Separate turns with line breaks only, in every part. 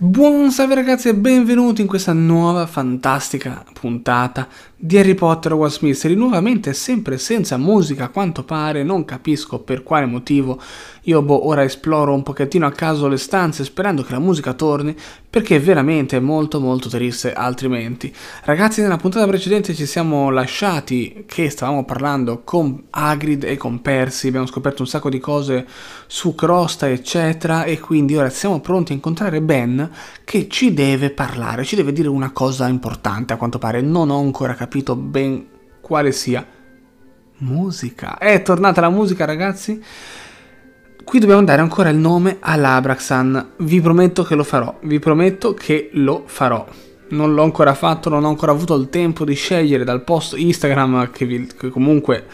Buon salve ragazzi e benvenuti in questa nuova fantastica puntata di Harry Potter Was Mystery, nuovamente sempre senza musica a quanto pare, non capisco per quale motivo, io boh, ora esploro un pochettino a caso le stanze sperando che la musica torni perché veramente molto molto triste altrimenti. Ragazzi nella puntata precedente ci siamo lasciati che stavamo parlando con Agrid e con Percy, abbiamo scoperto un sacco di cose su Crosta eccetera e quindi ora siamo pronti a incontrare Ben che ci deve parlare, ci deve dire una cosa importante a quanto pare, non ho ancora capito ben quale sia. Musica. È tornata la musica ragazzi? Qui dobbiamo dare ancora il nome all'Abraxan, vi prometto che lo farò, vi prometto che lo farò non l'ho ancora fatto, non ho ancora avuto il tempo di scegliere dal post Instagram che, vi, che comunque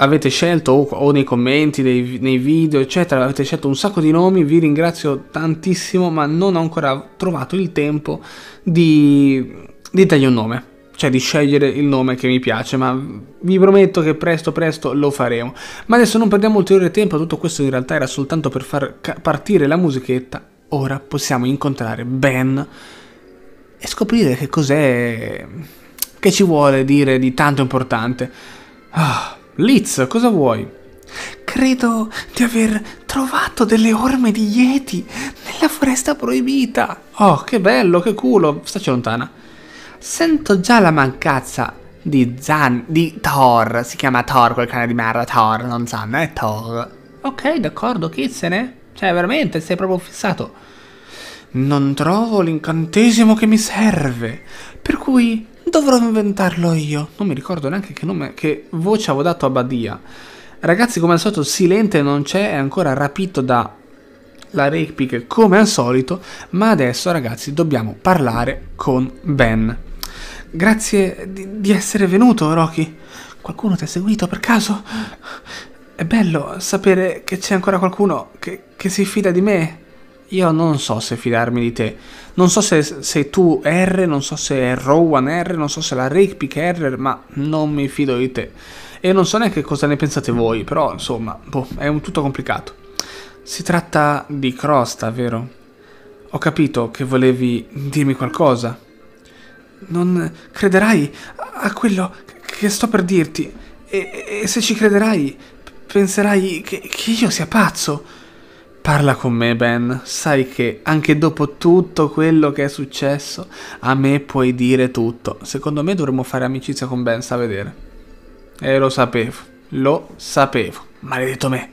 avete scelto o, nei commenti, dei, nei video, eccetera, avete scelto un sacco di nomi, vi ringrazio tantissimo, ma non ho ancora trovato il tempo di, di dargli un nome cioè di scegliere il nome che mi piace, ma vi prometto che presto presto lo faremo. Ma adesso non perdiamo ulteriore tempo, tutto questo in realtà era soltanto per far partire la musichetta. Ora possiamo incontrare Ben e scoprire che cos'è che ci vuole dire di tanto importante. Ah. Liz, cosa vuoi? Credo di aver trovato delle orme di Yeti nella foresta proibita. Oh, che bello, che culo. Staci lontana. Sento già la mancanza di Zan, di Thor. Si chiama Thor quel cane di merda, Thor, non Zan, è Thor. Ok, d'accordo, chissene. Cioè, veramente, sei proprio fissato. Non trovo l'incantesimo che mi serve, per cui Dovrò inventarlo io. Non mi ricordo neanche che nome, che voce avevo dato a Badia. Ragazzi, come al solito, Silente non c'è, è ancora rapito da la Rake Pick come al solito, ma adesso ragazzi dobbiamo parlare con Ben. Grazie di, di essere venuto, Rocky. Qualcuno ti ha seguito per caso? È bello sapere che c'è ancora qualcuno che, che si fida di me io non so se fidarmi di te. Non so se, se tu R, non so se Rowan R, non so se la Rake Pick R, ma non mi fido di te. E non so neanche cosa ne pensate voi, però insomma, boh, è un tutto complicato. Si tratta di crosta, vero? Ho capito che volevi dirmi qualcosa. Non crederai a quello che sto per dirti. E, e se ci crederai, penserai che, che io sia pazzo. Parla con me, Ben. Sai che anche dopo tutto quello che è successo, a me puoi dire tutto. Secondo me dovremmo fare amicizia con Ben, sta a vedere. E eh, lo sapevo. Lo sapevo. Maledetto me.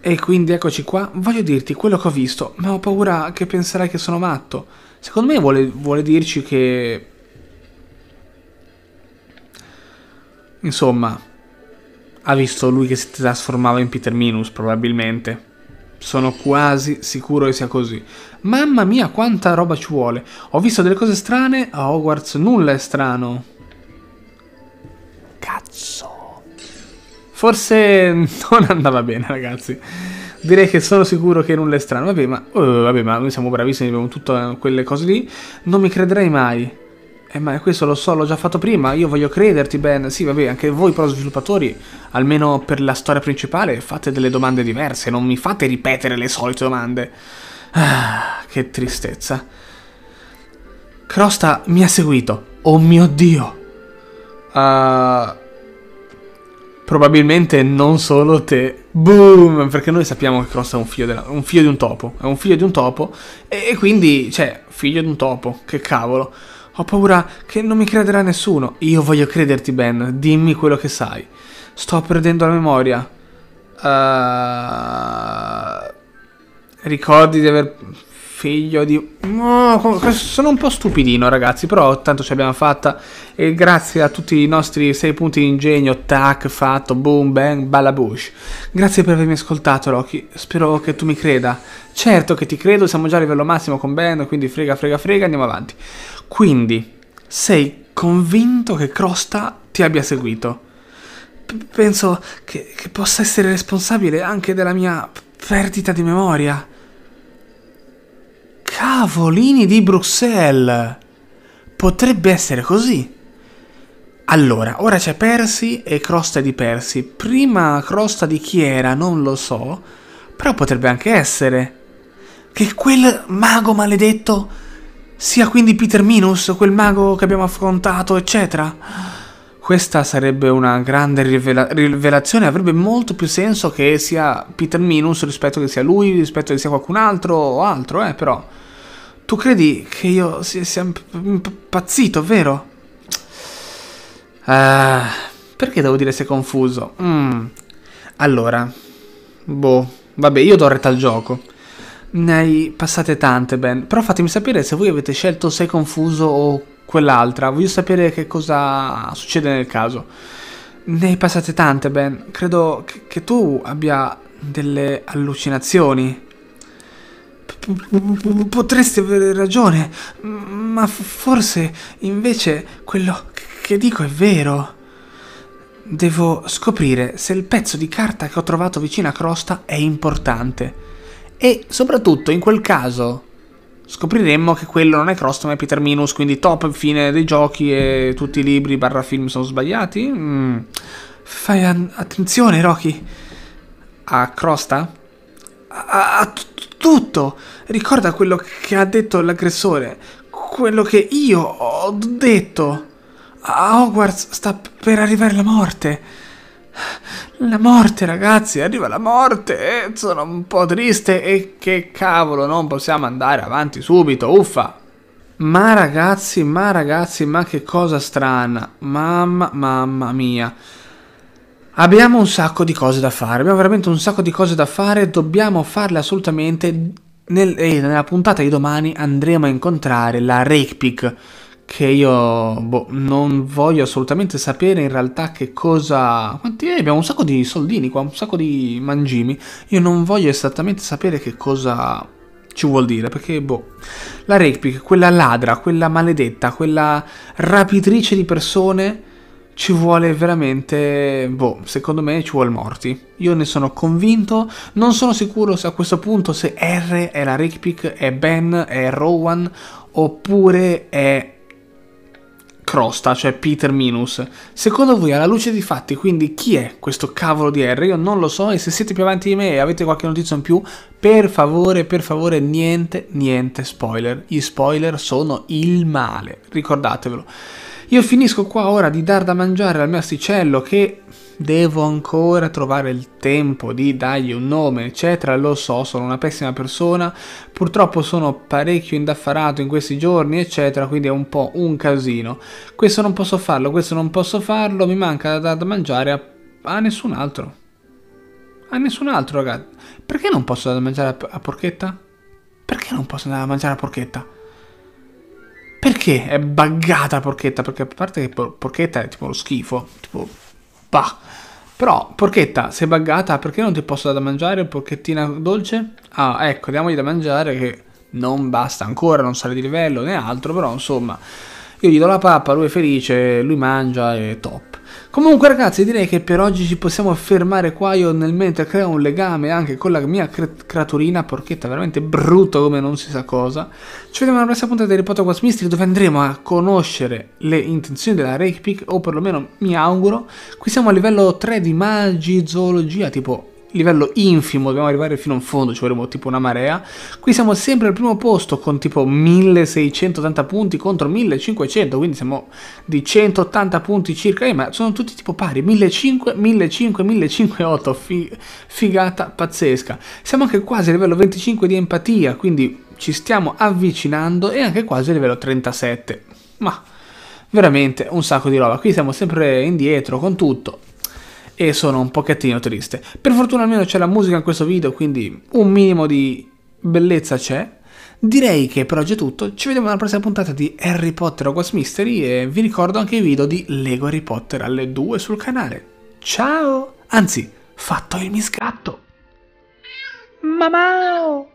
E quindi eccoci qua. Voglio dirti quello che ho visto, ma ho paura che penserai che sono matto. Secondo me vuole, vuole dirci che... Insomma, ha visto lui che si trasformava in Peter Minus, probabilmente. Sono quasi sicuro che sia così. Mamma mia, quanta roba ci vuole. Ho visto delle cose strane a Hogwarts, nulla è strano. Cazzo. Forse non andava bene, ragazzi. Direi che sono sicuro che nulla è strano. Vabbè, ma, uh, vabbè, ma noi siamo bravissimi, abbiamo tutte quelle cose lì. Non mi crederei mai. Eh, ma questo lo so, l'ho già fatto prima, io voglio crederti, Ben. Sì, vabbè, anche voi però sviluppatori, almeno per la storia principale, fate delle domande diverse, non mi fate ripetere le solite domande. Ah, che tristezza. Crosta mi ha seguito. Oh mio Dio. Uh, probabilmente non solo te. Boom! Perché noi sappiamo che Crosta è un figlio, della, un figlio di un topo. È un figlio di un topo. E, e quindi, cioè, figlio di un topo. Che cavolo. Ho paura che non mi crederà nessuno. Io voglio crederti, Ben. Dimmi quello che sai. Sto perdendo la memoria. Uh... Ricordi di aver figlio di... No, oh, sono un po' stupidino ragazzi, però tanto ci abbiamo fatta e grazie a tutti i nostri 6 punti di ingegno, tac, fatto, boom, bang, balabush. Grazie per avermi ascoltato Rocky, spero che tu mi creda. Certo che ti credo, siamo già a livello massimo con Ben, quindi frega frega frega, andiamo avanti. Quindi, sei convinto che Crosta ti abbia seguito? P penso che, che possa essere responsabile anche della mia perdita di memoria. Cavolini di Bruxelles! Potrebbe essere così. Allora, ora c'è Percy e crosta di Percy. Prima crosta di chi era, non lo so, però potrebbe anche essere. Che quel mago maledetto sia quindi Peter Minus, quel mago che abbiamo affrontato, eccetera. Questa sarebbe una grande rivela rivelazione, avrebbe molto più senso che sia Peter Minus rispetto che sia lui, rispetto che sia qualcun altro o altro, eh, però... Tu credi che io sia, sia impazzito, vero? Uh, perché devo dire sei confuso? Mm. Allora, boh, vabbè, io do retta al gioco. Ne hai passate tante, Ben. Però fatemi sapere se voi avete scelto sei confuso o quell'altra. Voglio sapere che cosa succede nel caso. Ne hai passate tante, Ben. Credo che, che tu abbia delle allucinazioni. Potresti avere ragione, ma forse invece quello che dico è vero. Devo scoprire se il pezzo di carta che ho trovato vicino a Crosta è importante. E soprattutto in quel caso scopriremmo che quello non è Crosta ma è Peter Minus, quindi top fine dei giochi e tutti i libri barra film sono sbagliati. Mm. Fai an- attenzione Rocky. A Crosta? A, a tutto. Ricorda quello che ha detto l'aggressore, quello che io ho detto. A Hogwarts sta per arrivare la morte. La morte, ragazzi, arriva la morte. Sono un po' triste e che cavolo, non possiamo andare avanti subito, uffa. Ma ragazzi, ma ragazzi, ma che cosa strana. Mamma, mamma mia. Abbiamo un sacco di cose da fare, abbiamo veramente un sacco di cose da fare, dobbiamo farle assolutamente. Nel, nella puntata di domani andremo a incontrare la Reykpik, che io boh, non voglio assolutamente sapere in realtà che cosa... Quanti è? Eh, abbiamo un sacco di soldini qua, un sacco di mangimi. Io non voglio esattamente sapere che cosa ci vuol dire, perché boh... La Reykpik, quella ladra, quella maledetta, quella rapitrice di persone ci vuole veramente, boh, secondo me ci vuole morti. Io ne sono convinto, non sono sicuro se a questo punto se R è la Rick Pick, è Ben, è Rowan, oppure è Crosta, cioè Peter Minus. Secondo voi, alla luce dei fatti, quindi chi è questo cavolo di R? Io non lo so e se siete più avanti di me e avete qualche notizia in più, per favore, per favore, niente, niente spoiler. Gli spoiler sono il male, ricordatevelo. Io finisco qua ora di dar da mangiare al mio asticello che devo ancora trovare il tempo di dargli un nome, eccetera. Lo so, sono una pessima persona. Purtroppo sono parecchio indaffarato in questi giorni, eccetera. Quindi è un po' un casino. Questo non posso farlo, questo non posso farlo. Mi manca da dar da mangiare a, a nessun altro. A nessun altro, ragazzi. Perché non posso andare a mangiare a, a porchetta? Perché non posso andare a mangiare a porchetta? Perché è buggata Porchetta? Perché a parte che Porchetta è tipo lo schifo, tipo bah. Però, porchetta, sei buggata, perché non ti posso dare da mangiare porchettina dolce? Ah, ecco, diamogli da mangiare che non basta ancora, non sale di livello né altro, però insomma... Io gli do la pappa, lui è felice, lui mangia e top. Comunque ragazzi direi che per oggi ci possiamo fermare qua, io nel mentre creo un legame anche con la mia creaturina porchetta veramente brutta come non si sa cosa. Ci vediamo alla prossima puntata di Harry Potter Mystery dove andremo a conoscere le intenzioni della Rake Reikpik o perlomeno mi auguro. Qui siamo a livello 3 di magi, zoologia tipo livello infimo, dobbiamo arrivare fino in fondo, ci vorremmo tipo una marea. Qui siamo sempre al primo posto con tipo 1680 punti contro 1500, quindi siamo di 180 punti circa, eh, ma sono tutti tipo pari, 1500, 1500, 1508, fi figata pazzesca. Siamo anche quasi a livello 25 di empatia, quindi ci stiamo avvicinando e anche quasi a livello 37. Ma veramente un sacco di roba, qui siamo sempre indietro con tutto e sono un pochettino triste. Per fortuna almeno c'è la musica in questo video, quindi un minimo di bellezza c'è. Direi che per oggi è tutto, ci vediamo alla prossima puntata di Harry Potter Hogwarts Mystery e vi ricordo anche i video di Lego Harry Potter alle 2 sul canale. Ciao! Anzi, fatto il miscatto! Mamao!